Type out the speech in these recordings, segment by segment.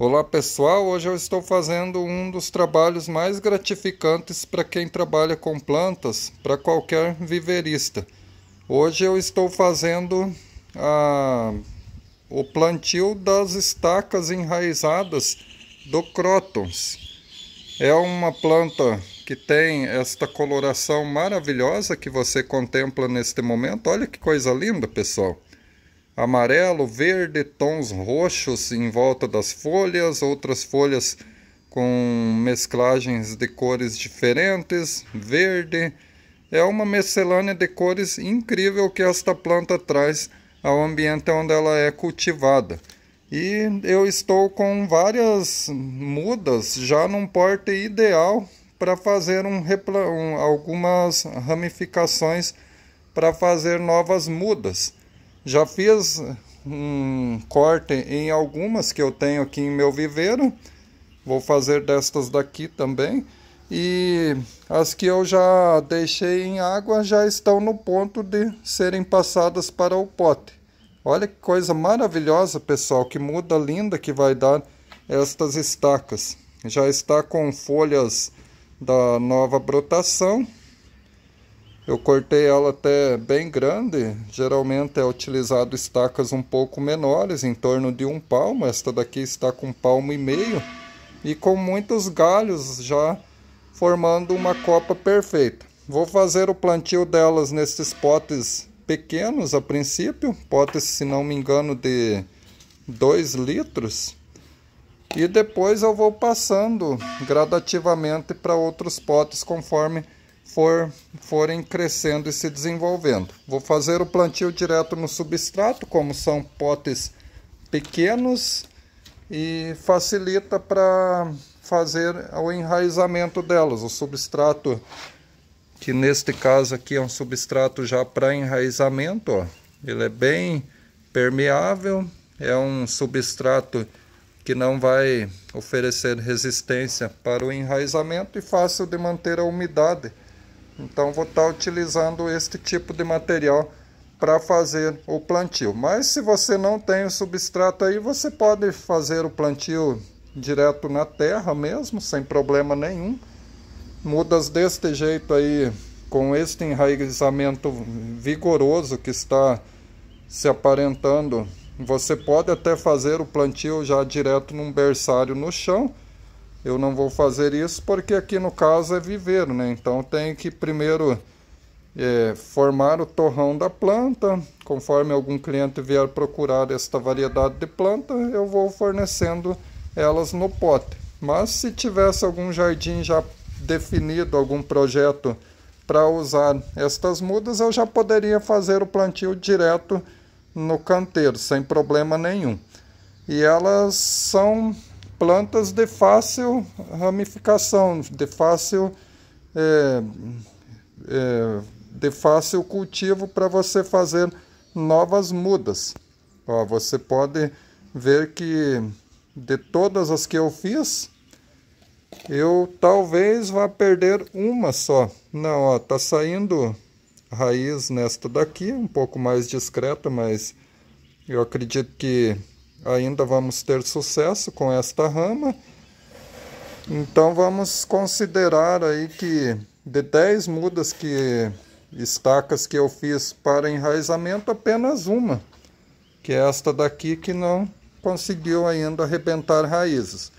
Olá pessoal, hoje eu estou fazendo um dos trabalhos mais gratificantes para quem trabalha com plantas, para qualquer viverista. Hoje eu estou fazendo a, o plantio das estacas enraizadas do Crotons. É uma planta que tem esta coloração maravilhosa que você contempla neste momento. Olha que coisa linda, pessoal amarelo, verde, tons roxos em volta das folhas, outras folhas com mesclagens de cores diferentes, verde. É uma miscelânea de cores incrível que esta planta traz ao ambiente onde ela é cultivada. E eu estou com várias mudas já num porte ideal para fazer um, algumas ramificações para fazer novas mudas. Já fiz um corte em algumas que eu tenho aqui em meu viveiro. Vou fazer destas daqui também. E as que eu já deixei em água já estão no ponto de serem passadas para o pote. Olha que coisa maravilhosa, pessoal, que muda linda que vai dar estas estacas. Já está com folhas da nova brotação. Eu cortei ela até bem grande, geralmente é utilizado estacas um pouco menores, em torno de um palmo, esta daqui está com um palmo e meio, e com muitos galhos já formando uma copa perfeita. Vou fazer o plantio delas nesses potes pequenos a princípio, potes se não me engano de 2 litros, e depois eu vou passando gradativamente para outros potes conforme for, forem crescendo e se desenvolvendo. Vou fazer o plantio direto no substrato, como são potes pequenos, e facilita para fazer o enraizamento delas. O substrato, que neste caso aqui é um substrato já para enraizamento, ó, ele é bem permeável, é um substrato que não vai oferecer resistência para o enraizamento e fácil de manter a umidade então vou estar utilizando este tipo de material para fazer o plantio. Mas se você não tem o substrato aí, você pode fazer o plantio direto na terra mesmo, sem problema nenhum. Mudas deste jeito aí, com este enraizamento vigoroso que está se aparentando, você pode até fazer o plantio já direto num berçário no chão eu não vou fazer isso porque aqui no caso é viveiro, né? Então tem que primeiro é, formar o torrão da planta. Conforme algum cliente vier procurar esta variedade de planta, eu vou fornecendo elas no pote. Mas se tivesse algum jardim já definido, algum projeto para usar estas mudas, eu já poderia fazer o plantio direto no canteiro, sem problema nenhum. E elas são plantas de fácil ramificação, de fácil, é, é, de fácil cultivo para você fazer novas mudas. Ó, você pode ver que de todas as que eu fiz, eu talvez vá perder uma só. Não, ó, tá saindo raiz nesta daqui, um pouco mais discreta, mas eu acredito que ainda vamos ter sucesso com esta rama. Então vamos considerar aí que de 10 mudas que estacas que eu fiz para enraizamento, apenas uma, que é esta daqui que não conseguiu ainda arrebentar raízes.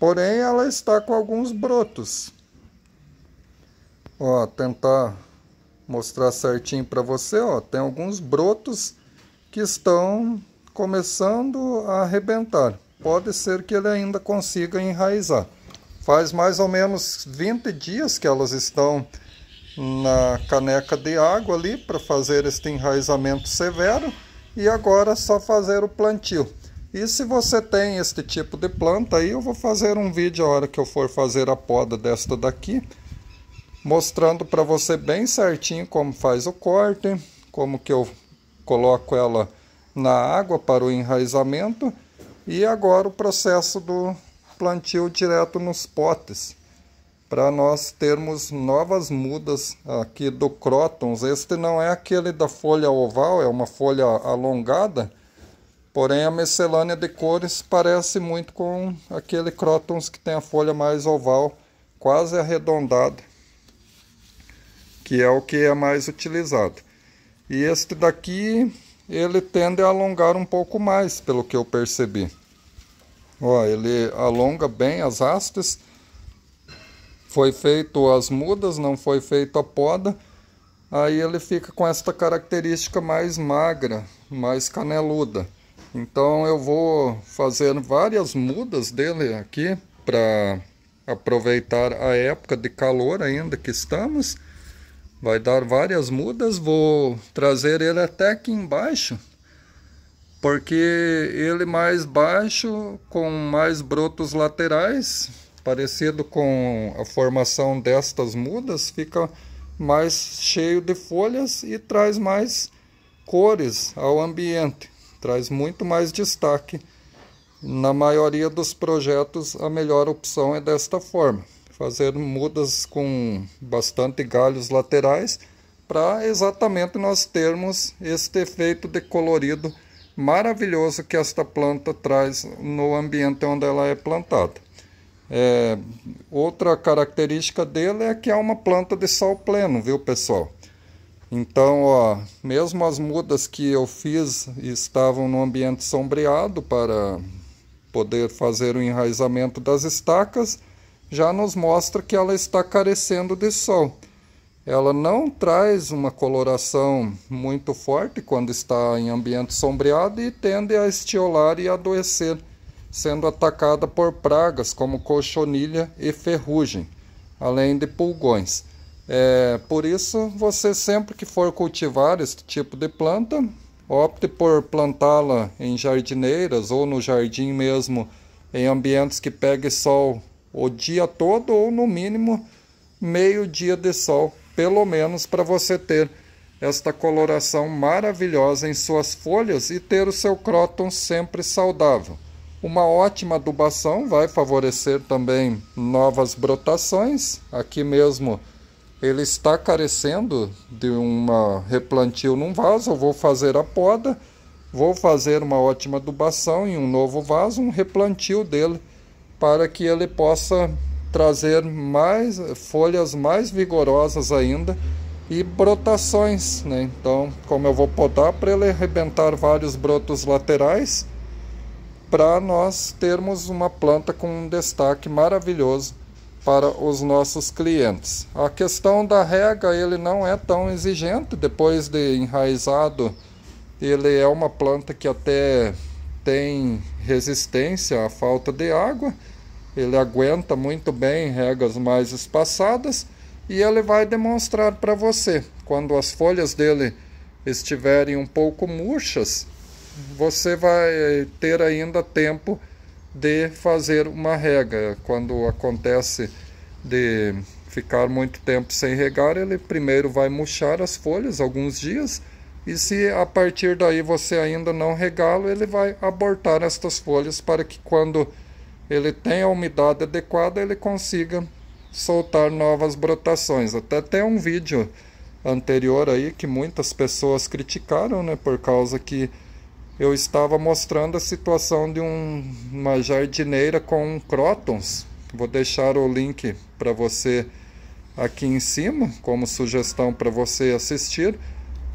Porém, ela está com alguns brotos. Ó, tentar mostrar certinho para você, ó, tem alguns brotos que estão começando a arrebentar. Pode ser que ele ainda consiga enraizar. Faz mais ou menos 20 dias que elas estão na caneca de água ali para fazer este enraizamento severo e agora é só fazer o plantio. E se você tem este tipo de planta aí, eu vou fazer um vídeo a hora que eu for fazer a poda desta daqui, mostrando para você bem certinho como faz o corte, como que eu coloco ela na água para o enraizamento e agora o processo do plantio direto nos potes para nós termos novas mudas aqui do Crotons. Este não é aquele da folha oval, é uma folha alongada, porém a miscelânea de cores parece muito com aquele Crotons que tem a folha mais oval, quase arredondada, que é o que é mais utilizado. E este daqui ele tende a alongar um pouco mais, pelo que eu percebi. Ó, ele alonga bem as hastes. Foi feito as mudas, não foi feito a poda. Aí ele fica com esta característica mais magra, mais caneluda. Então eu vou fazer várias mudas dele aqui para aproveitar a época de calor ainda que estamos Vai dar várias mudas, vou trazer ele até aqui embaixo, porque ele mais baixo, com mais brotos laterais, parecido com a formação destas mudas, fica mais cheio de folhas e traz mais cores ao ambiente, traz muito mais destaque. Na maioria dos projetos, a melhor opção é desta forma fazer mudas com bastante galhos laterais para exatamente nós termos este efeito de colorido maravilhoso que esta planta traz no ambiente onde ela é plantada. É, outra característica dele é que é uma planta de sol pleno, viu pessoal? Então, ó, mesmo as mudas que eu fiz estavam no ambiente sombreado para poder fazer o enraizamento das estacas, já nos mostra que ela está carecendo de sol. Ela não traz uma coloração muito forte quando está em ambiente sombreado e tende a estiolar e adoecer, sendo atacada por pragas como cochonilha e ferrugem, além de pulgões. É, por isso, você sempre que for cultivar este tipo de planta, opte por plantá-la em jardineiras ou no jardim mesmo, em ambientes que pegue sol o dia todo ou no mínimo meio dia de sol, pelo menos para você ter esta coloração maravilhosa em suas folhas e ter o seu cróton sempre saudável. Uma ótima adubação vai favorecer também novas brotações. Aqui mesmo ele está carecendo de uma replantio num vaso, eu vou fazer a poda, vou fazer uma ótima adubação em um novo vaso, um replantio dele para que ele possa trazer mais folhas mais vigorosas ainda e brotações, né? Então, como eu vou podar para ele arrebentar vários brotos laterais, para nós termos uma planta com um destaque maravilhoso para os nossos clientes. A questão da rega, ele não é tão exigente, depois de enraizado, ele é uma planta que até tem resistência à falta de água, ele aguenta muito bem regas mais espaçadas e ele vai demonstrar para você. Quando as folhas dele estiverem um pouco murchas, você vai ter ainda tempo de fazer uma rega. Quando acontece de ficar muito tempo sem regar, ele primeiro vai murchar as folhas alguns dias e se a partir daí você ainda não regá-lo, ele vai abortar estas folhas para que quando ele tem a umidade adequada, ele consiga soltar novas brotações. Até tem um vídeo anterior aí que muitas pessoas criticaram, né, por causa que eu estava mostrando a situação de um, uma jardineira com crotons. Vou deixar o link para você aqui em cima como sugestão para você assistir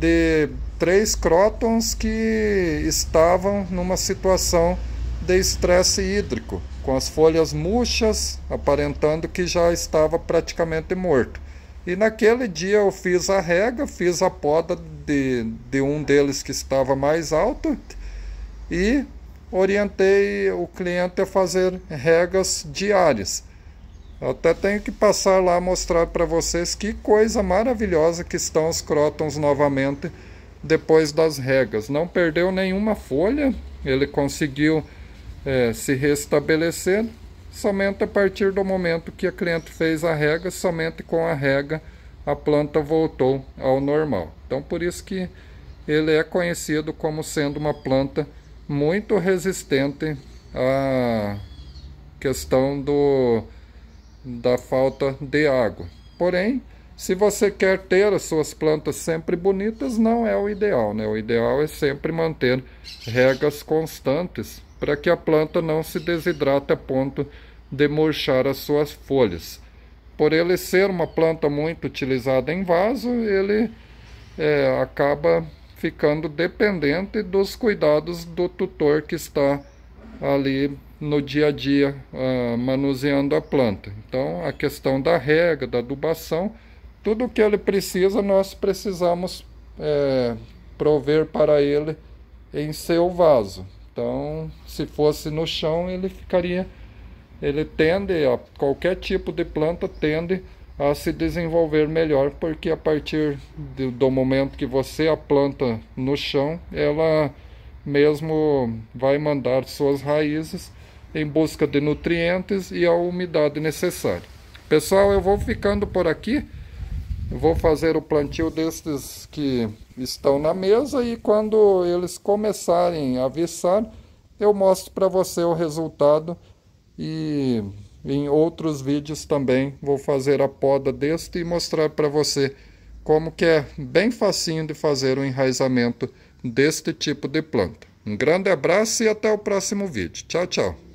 de três crótons que estavam numa situação de estresse hídrico, com as folhas murchas, aparentando que já estava praticamente morto. E naquele dia eu fiz a rega, fiz a poda de, de um deles que estava mais alto e orientei o cliente a fazer regas diárias. Eu até tenho que passar lá mostrar para vocês que coisa maravilhosa que estão os crótons novamente depois das regas. Não perdeu nenhuma folha, ele conseguiu é, se restabelecer somente a partir do momento que a cliente fez a rega, somente com a rega a planta voltou ao normal. Então por isso que ele é conhecido como sendo uma planta muito resistente à questão do da falta de água. Porém, se você quer ter as suas plantas sempre bonitas, não é o ideal, né? O ideal é sempre manter regas constantes para que a planta não se desidrate a ponto de murchar as suas folhas. Por ele ser uma planta muito utilizada em vaso, ele é, acaba ficando dependente dos cuidados do tutor que está ali no dia a dia uh, manuseando a planta. Então a questão da rega, da adubação, tudo o que ele precisa nós precisamos é, prover para ele em seu vaso. Então se fosse no chão ele ficaria, ele tende a qualquer tipo de planta tende a se desenvolver melhor porque a partir do, do momento que você a planta no chão ela mesmo vai mandar suas raízes em busca de nutrientes e a umidade necessária. Pessoal, eu vou ficando por aqui. vou fazer o plantio destes que estão na mesa e quando eles começarem a viçar, eu mostro para você o resultado e em outros vídeos também vou fazer a poda deste e mostrar para você como que é bem facinho de fazer o enraizamento deste tipo de planta. Um grande abraço e até o próximo vídeo. Tchau, tchau.